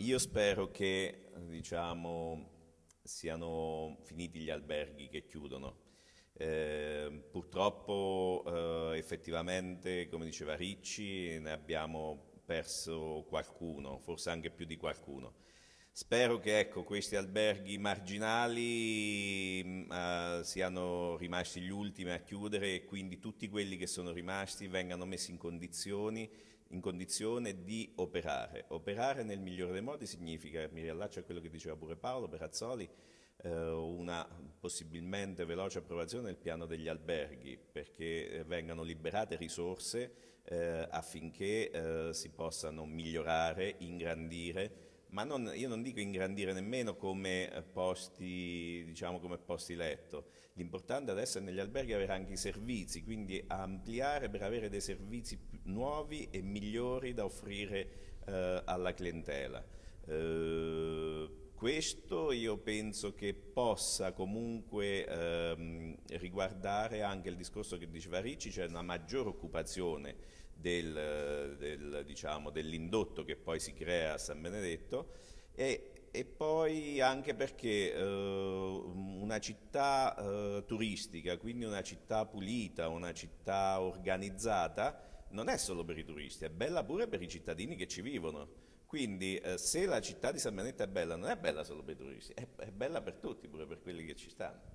Io spero che diciamo, siano finiti gli alberghi che chiudono. Eh, purtroppo eh, effettivamente, come diceva Ricci, ne abbiamo perso qualcuno, forse anche più di qualcuno. Spero che ecco, questi alberghi marginali mm, eh, siano rimasti gli ultimi a chiudere e quindi tutti quelli che sono rimasti vengano messi in, in condizione di operare. Operare nel migliore dei modi significa, mi riallaccio a quello che diceva pure Paolo Perazzoli, eh, una possibilmente veloce approvazione del piano degli alberghi perché eh, vengano liberate risorse eh, affinché eh, si possano migliorare, ingrandire ma non, io non dico ingrandire nemmeno come eh, posti, diciamo, come posti letto. L'importante adesso è negli alberghi avere anche i servizi, quindi ampliare per avere dei servizi nuovi e migliori da offrire eh, alla clientela. Eh, questo io penso che possa comunque ehm, riguardare anche il discorso che diceva Ricci, cioè una maggiore occupazione del, del, diciamo, dell'indotto che poi si crea a San Benedetto e, e poi anche perché eh, una città eh, turistica, quindi una città pulita, una città organizzata, non è solo per i turisti, è bella pure per i cittadini che ci vivono. Quindi eh, se la città di San Benedetto è bella, non è bella solo per i turisti, è, è bella per tutti, pure per quelli che ci stanno.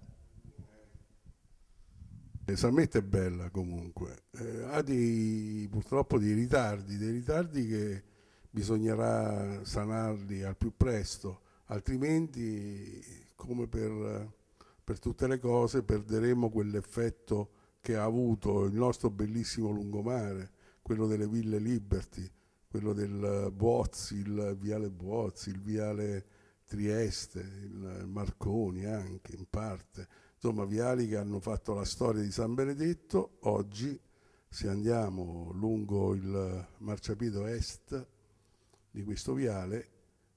Sarmette è bella comunque, eh, ha dei, purtroppo dei ritardi, dei ritardi che bisognerà sanarli al più presto, altrimenti come per, per tutte le cose perderemo quell'effetto che ha avuto il nostro bellissimo lungomare, quello delle ville Liberty, quello del Buozzi, il viale Buozzi, il viale Trieste, il Marconi anche in parte insomma viali che hanno fatto la storia di San Benedetto, oggi se andiamo lungo il marciapiede est di questo viale,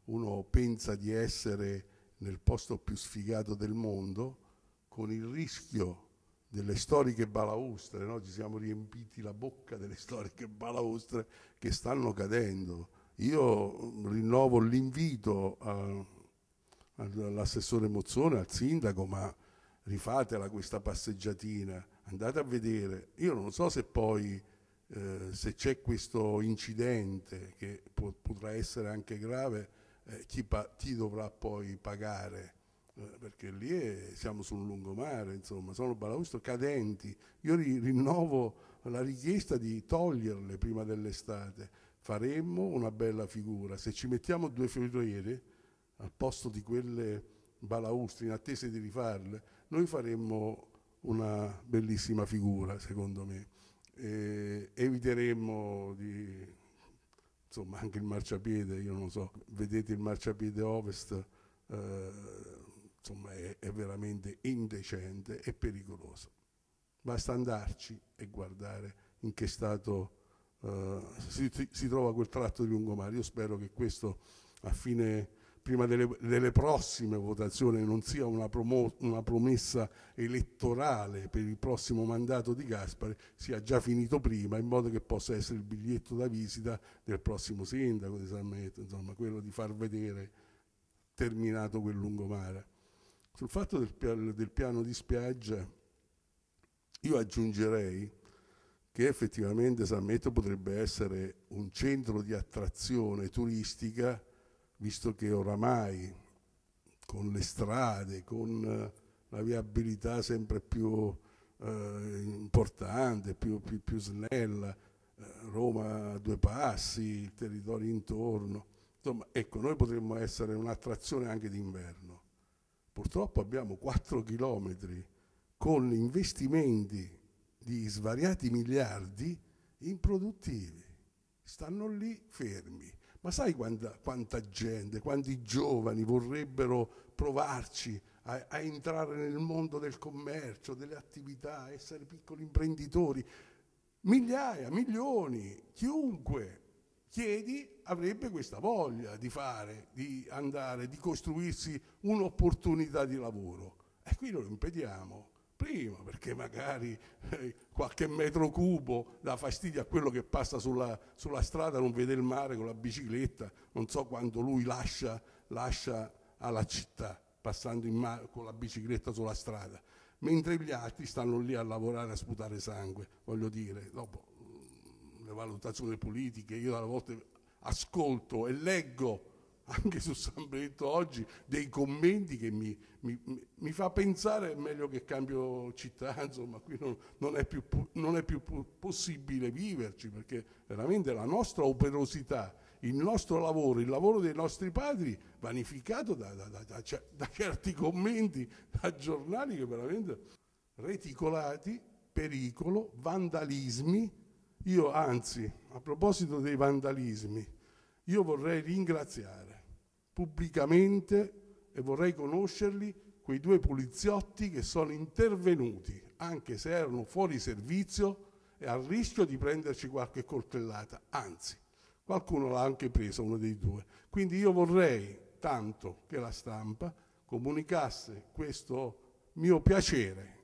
uno pensa di essere nel posto più sfigato del mondo, con il rischio delle storiche balaustre, no? ci siamo riempiti la bocca delle storiche balaustre che stanno cadendo. Io rinnovo l'invito all'assessore Mozzone, al sindaco, ma rifatela questa passeggiatina, andate a vedere. Io non so se poi eh, se c'è questo incidente che può, potrà essere anche grave, eh, chi, chi, dovrà poi pagare? Eh, perché lì è, eh, siamo su un lungomare, insomma, sono balaustro cadenti. Io ri, rinnovo la richiesta di toglierle prima dell'estate. Faremmo una bella figura. Se ci mettiamo due fioiere al posto di quelle balaustri in attesa di rifarle, noi faremmo una bellissima figura, secondo me. Eh, eviteremmo di, insomma, anche il marciapiede, io non so, vedete il marciapiede ovest, eh, insomma, è, è veramente indecente e pericoloso. Basta andarci e guardare in che stato Uh, si, si, trova quel tratto di lungomare. Io spero che questo a fine prima delle, delle, prossime votazioni non sia una, promo, una, promessa elettorale per il prossimo mandato di Gaspari, sia già finito prima, in modo che possa essere il biglietto da visita del prossimo sindaco di San Metto, insomma, quello di far vedere terminato quel lungomare. Sul fatto del, del piano di spiaggia, io aggiungerei che effettivamente San Metto potrebbe essere un centro di attrazione turistica visto che oramai con le strade, con eh, la viabilità sempre più eh, importante, più, più, più snella, eh, Roma a due passi, il territorio intorno, insomma, ecco, noi potremmo essere un'attrazione anche d'inverno. Purtroppo abbiamo 4 chilometri con investimenti di svariati miliardi improduttivi, stanno lì fermi ma sai quanta, quanta gente, quanti giovani vorrebbero provarci a, a entrare nel mondo del commercio, delle attività, essere piccoli imprenditori? Migliaia, milioni, chiunque chiedi avrebbe questa voglia di fare, di andare, di costruirsi un'opportunità di lavoro. E qui lo impediamo prima, perché magari eh, qualche metro cubo dà fastidio a quello che passa sulla, sulla, strada, non vede il mare con la bicicletta, non so quando lui lascia, lascia alla città passando mare, con la bicicletta sulla strada, mentre gli altri stanno lì a lavorare, a sputare sangue, voglio dire, dopo mm, le valutazioni politiche, io a volte ascolto e leggo anche su San Benedetto oggi dei commenti che mi, mi, mi fa pensare è meglio che cambio città, insomma qui non, non, è più, non, è più, possibile viverci perché veramente la nostra operosità, il nostro lavoro, il lavoro dei nostri padri vanificato da, da, da, da certi commenti, da giornali che veramente reticolati, pericolo, vandalismi, io anzi, a proposito dei vandalismi, io vorrei ringraziare pubblicamente e vorrei conoscerli quei due poliziotti che sono intervenuti, anche se erano fuori servizio e a rischio di prenderci qualche coltellata, anzi qualcuno l'ha anche preso, uno dei due. Quindi io vorrei tanto che la stampa comunicasse questo mio piacere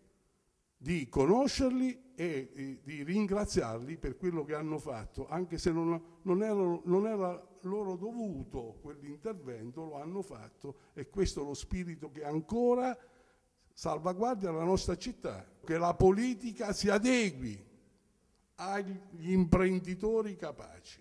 di conoscerli e, di ringraziarli per quello che hanno fatto, anche se non, non, erano, non era loro dovuto quell'intervento, lo hanno fatto e questo è lo spirito che ancora salvaguardia la nostra città, che la politica si adegui agli imprenditori capaci.